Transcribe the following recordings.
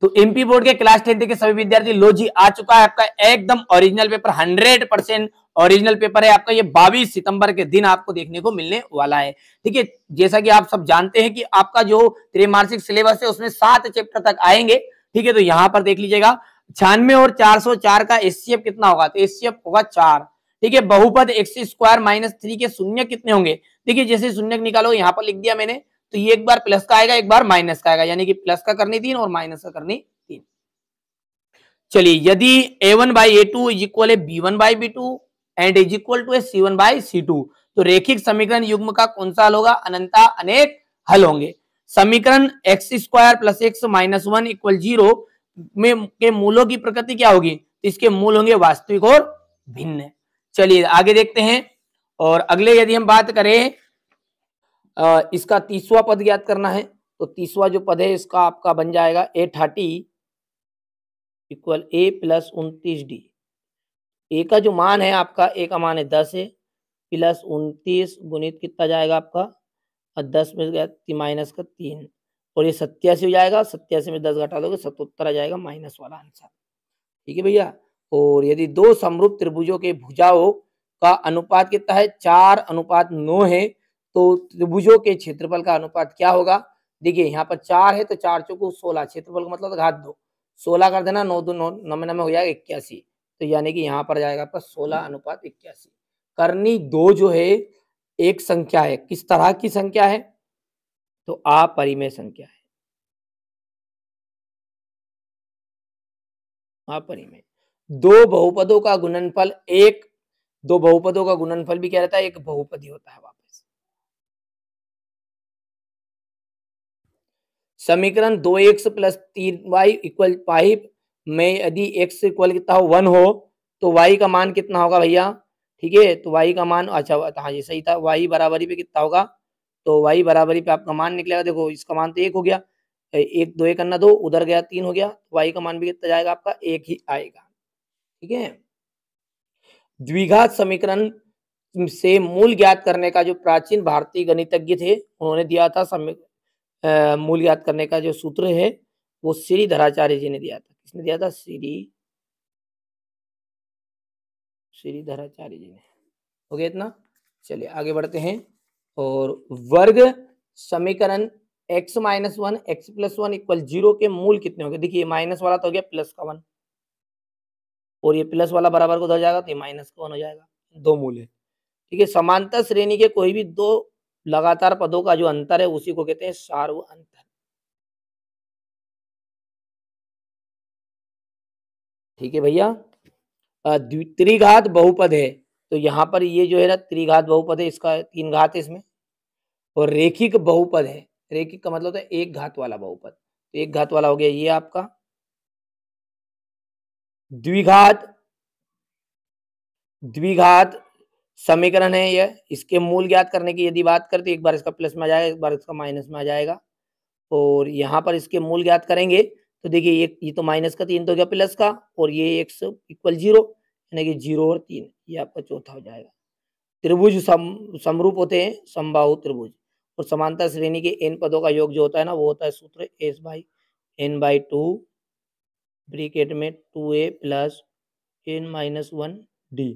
तो MP board के class tenth के सभी विद्यार्थी लो जी आ चुका है आपका एकदम original paper hundred percent original paper है आपका ये 22 सितंबर के दिन आपको देखने को मिलने वाला है ठीक है जैसा कि आप सब जानते हैं कि आपका जो त्रिमासिक सिलेबस है उसमें सात चैप्टर तक आएंगे ठीक है तो यहाँ पर देख लीजिएगा छियानवे और 404 का एस कितना होगा तो एस होगा चार ठीक है बहुपद एक्स स्क्वायर माइनस थ्री के शून्य कितने होंगे देखिए जैसे शून्य निकालो यहाँ पर लिख दिया मैंने तो ये एक बार प्लस का आएगा एक बार माइनस का आएगा यानी कि प्लस का करनी तीन और माइनस का करनी तीन चलिए यदि A one by A two is equal है B one by B two and is equal to A C one by C two तो रेखिक समीकरण युग्म का कौन सा हल होगा अनंता अनेक हल होंगे समीकरण X square plus X minus one equal zero में के मूलों की प्रकृति क्या होगी तो इसके मूल होंगे वास्तविक और भिन्न चलिए आगे देखते हैं और अगले यदि हम बात करें इसका तीसवा पद ज्ञात करना है तो तीसवा जो पद है इसका आपका बन जाएगा A thirty equal A plus उनतीस डी ए का जो मान है आपका ए का मान है दस है प्लस उनतीस गुणित कितना जाएगा आपका और दस में गया माइनस का तीन और ये सत्यासी हो जाएगा सत्यासी में दस घटा दोगे सतोत्तर आ जाएगा माइनस वाला आंसर ठीक है भैया और यदि दो समरूप त्रिभुजों के भुजाओं का अनुपात कितना है चार अनुपात नौ है तो त्रिभुजों के क्षेत्रफल का अनुपात क्या होगा देखिए यहाँ पर चार है तो चार चौको सोलह क्षेत्रफल का मतलब तो घात दो सोलह कर देना नौ दो नौ नमे नमे हो जाएगा इक्यासी तो यानी कि यहाँ पर जाएगा आपका सोलह अनुपात इक्यासी करनी दो जो है एक संख्या है किस तरह की संख्या है तो अपरिमेय संख्या है अपरिमेय दो बहुपदों का गुणनफल एक दो बहुपदों का गुणनफल भी क्या रहता है एक बहुपदी होता है समीकरण दो एक्स प्लस तीन वाई इक्वल फाइव में यदि एक्स इक्वल कितना हो वन हो तो वाई का मान कितना होगा भैया ठीक है तो वाई का मान अच्छा हाँ जी सही था वाई बराबरी पे कितना होगा तो वाई बराबरी पे आपका मान निकलेगा देखो इसका मान तो एक हो गया एक दो एक करना दो उधर गया तीन हो गया वाई तो का मान भी कितना जाएगा आपका एक ही आएगा ठीक है द्विघात समीकरण से मूल ज्ञात करने का जो प्राचीन भारतीय गणितज्ञ थे उन्होंने दिया था समीकरण मूल याद करने का जो सूत्र है वो श्री धराचार्य जी ने दिया था किसने दिया था श्री श्री धराचार्य जी ने हो गया इतना चलिए आगे बढ़ते हैं और वर्ग समीकरण X minus one X plus one equal zero के मूल कितने होंगे देखिए माइनस वाला तो हो गया प्लस का वन और ये प्लस वाला बराबर को जाएगा तो ये माइनस का वन हो जाएगा दो मूल है ठीक है समानता श्रेणी के कोई भी दो लगातार पदों का जो अंतर है उसी को कहते हैं सार्व अंतर ठीक है भैया त्रिघात बहुपद है तो यहाँ पर ये जो है ना त्रिघात बहुपद है इसका तीन घात है इसमें और रेखिक बहुपद है रेखिक का मतलब होता है एक घात वाला बहुपद तो एक घात वाला हो गया ये आपका द्विघात द्विघात समीकरण है यह इसके मूल ज्ञात करने की यदि बात करते तो एक बार इसका प्लस में आ जाएगा एक बार इसका माइनस में आ जाएगा और यहाँ पर इसके मूल ज्ञात करेंगे तो देखिए ये ये तो माइनस का तीन तो क्या प्लस का और ये एक इक्वल जीरो यानी कि जीरो और तीन ये आपका चौथा हो जाएगा त्रिभुज सम समरूप होते हैं समबाहु त्रिभुज और समानता श्रेणी के एन पदों का योग जो होता है ना वो होता है सूत्र S by N by two bracket में two A plus N minus one D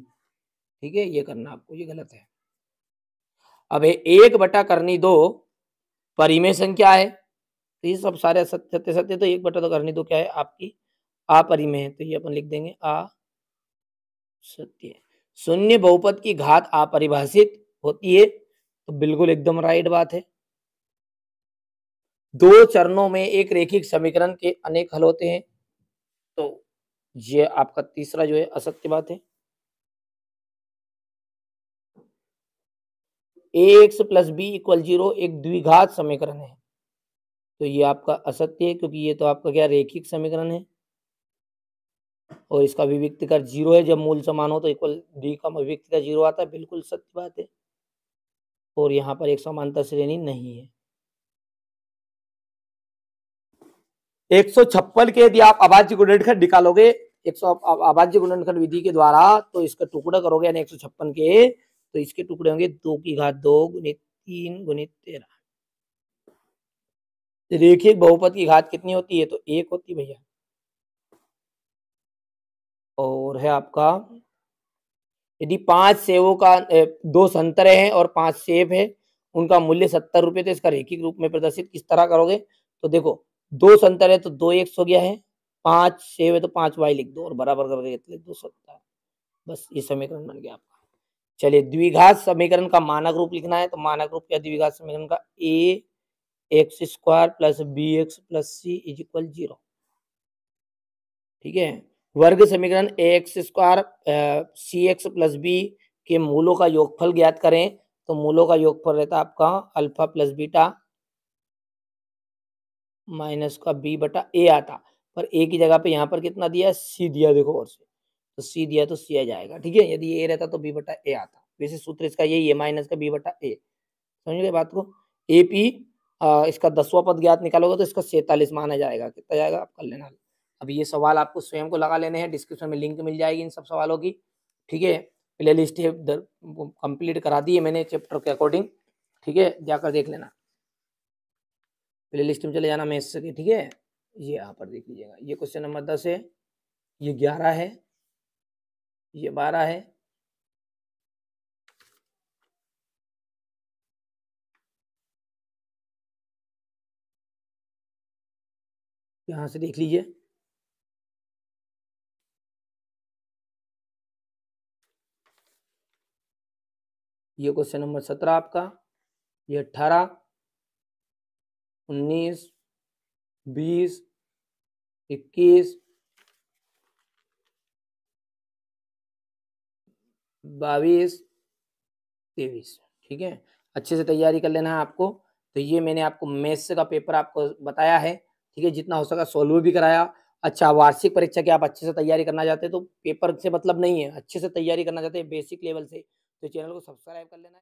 ठीक है ये करना आपको ये गलत है अब एक बटा करनी दो परिमेय संख्या है तो ये सब सारे सत्य सत्य तो एक बटा तो करनी दो क्या है आपकी अपरिमेय है तो ये अपन लिख देंगे आ सत्य शून्य बहुपद की घात अपरिभाषित होती है तो बिल्कुल एकदम राइट बात है दो चरणों में एक रेखिक समीकरण के अनेक हल होते हैं तो ये आपका तीसरा जो है असत्य बात है X plus B equal zero एक द्विघात समीकरण है तो ये आपका असत्य है क्योंकि ये तो आपका क्या रेखिक समीकरण है और इसका अभिव्यक्ति का जीरो है जब मूल समान हो तो इक्वल डी का अभिव्यक्ति का जीरो आता है बिल्कुल सत्य बात है और यहाँ पर एक समानता श्रेणी नहीं है एक सौ छप्पन के यदि आप अभाज्य गुणनखंड निकालोगे एक सौ अभाज्य गुणनखंड विधि के द्वारा तो इसका टुकड़ा करोगे यानी एक सौ छप्पन के तो इसके टुकड़े होंगे दो की घात दो गुणित तीन गुणित तेरह तो देखिए बहुपद की घात कितनी होती है तो एक होती भैया और है आपका यदि पांच सेवों का दो संतरे हैं और पांच सेब है उनका मूल्य सत्तर रुपये तो इसका रेखिक रूप में प्रदर्शित किस तरह करोगे तो देखो दो संतरे तो दो एक सौ गया है पांच सेव है तो पांच वाई लिख दो और बराबर करके लिख दो सत्तर बस ये समीकरण बन गया आपका चलिए द्विघात समीकरण का मानक रूप लिखना है तो मानक रूप क्या द्विघात समीकरण का A X square plus B X plus C is equal zero ठीक है वर्ग समीकरण A X square C X plus B के मूलों का योगफल ज्ञात करें तो मूलों का योगफल रहता है आपका अल्फा प्लस बीटा माइनस का बी बटा ए आता पर ए की जगह पे यहाँ पर कितना दिया सी दिया देखो और से तो सी दिया तो सी आ जाएगा ठीक है यदि ए रहता तो बी बटा ए आता वैसे सूत्र इसका यही है माइनस का बी बटा ए समझ गए बात को ए पी इसका दसवा पद ज्ञात निकालोगे तो इसका सैतालीस माना जाएगा कितना जाएगा आप कर लेना अब ये सवाल आपको स्वयं को लगा लेने हैं डिस्क्रिप्शन में लिंक मिल जाएगी इन सब सवालों की ठीक है प्ले लिस्ट है कंप्लीट करा दी है मैंने चैप्टर के अकॉर्डिंग ठीक है जाकर देख लेना प्ले लिस्ट में चले जाना मैं इससे ठीक है ये यहाँ पर देख लीजिएगा ये क्वेश्चन नंबर दस है ये ग्यारह है ये बारह है यहां से देख लीजिए ये क्वेश्चन नंबर सत्रह आपका ये अट्ठारह उन्नीस बीस इक्कीस बाईस तेईस ठीक है अच्छे से तैयारी कर लेना है आपको तो ये मैंने आपको मैथ्स का पेपर आपको बताया है ठीक है जितना हो सका सॉल्व भी कराया अच्छा वार्षिक परीक्षा की आप अच्छे से तैयारी करना चाहते हैं तो पेपर से मतलब नहीं है अच्छे से तैयारी करना चाहते हैं बेसिक लेवल से तो चैनल को सब्सक्राइब कर लेना